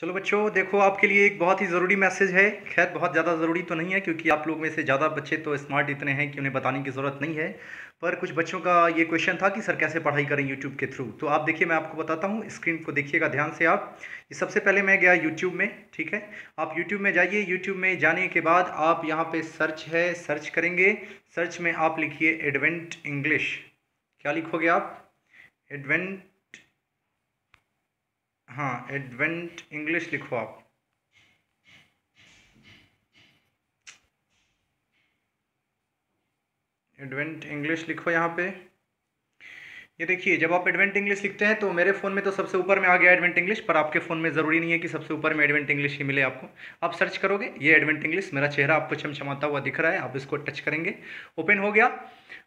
चलो बच्चों देखो आपके लिए एक बहुत ही ज़रूरी मैसेज है खैर बहुत ज़्यादा ज़रूरी तो नहीं है क्योंकि आप लोग में से ज़्यादा बच्चे तो स्मार्ट इतने हैं कि उन्हें बताने की ज़रूरत नहीं है पर कुछ बच्चों का ये क्वेश्चन था कि सर कैसे पढ़ाई करें यूट्यूब के थ्रू तो आप देखिए मैं आपको बताता हूँ स्क्रीन को देखिएगा ध्यान से आप सबसे पहले मैं गया यूट्यूब में ठीक है आप यूट्यूब में जाइए यूट्यूब में जाने के बाद आप यहाँ पर सर्च है सर्च करेंगे सर्च में आप लिखिए एडवेंट इंग्लिश क्या लिखोगे आप एडवेंट हाँ एडवेंट इंग्लिश लिखो आप एडवेंट इंग्लिश लिखो यहाँ पे ये देखिए जब आप एडवेंट इंग्लिश लिखते हैं तो मेरे फ़ोन में तो सबसे ऊपर में आ गया एडवेंट इंग्लिश पर आपके फ़ोन में ज़रूरी नहीं है कि सबसे ऊपर में एडवेंट इंग्लिश ही मिले आपको आप सर्च करोगे ये एडवेंट इंग्लिश मेरा चेहरा आपको चमचमाता हुआ दिख रहा है आप इसको टच करेंगे ओपन हो गया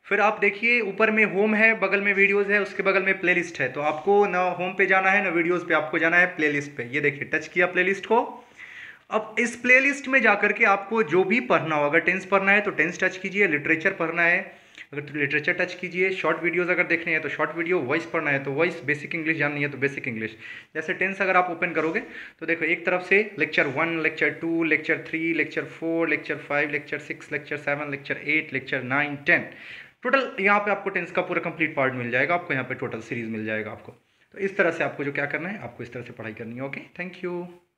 फिर आप देखिए ऊपर में होम है बगल में वीडियोज़ है उसके बगल में प्लेलिस्ट है तो आपको ना होम पे जाना है ना वीडियोज़ पे आपको जाना है प्लेलिस्ट पे ये देखिए टच किया प्लेलिस्ट को अब इस प्लेलिस्ट में जाकर के आपको जो भी पढ़ना हो अगर टेंस पढ़ना है तो टेंस टच कीजिए लिटरेचर पढ़ना है अगर लिटरेचर तो टच कीजिए शॉर्ट वीडियोज़ अगर देखने हैं तो शॉर्ट वीडियो वॉइस पढ़ना है तो वॉइस बेसिक इंग्लिश जाननी है तो बेसिक इंग्लिश जैसे टेंस अगर आप ओपन करोगे तो देखो एक तरफ से lecture one lecture two lecture three lecture four lecture five lecture six lecture seven lecture eight lecture nine ten total यहाँ पे आपको टेंस का पूरा कंप्लीट पार्ट मिल जाएगा आपको यहाँ पे टोटल सीरीज मिल जाएगा आपको तो इस तरह से आपको जो क्या करना है आपको इस तरह से पढ़ाई करनी है ओके थैंक यू